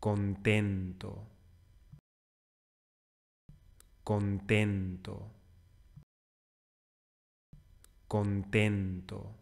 contento, contento, contento.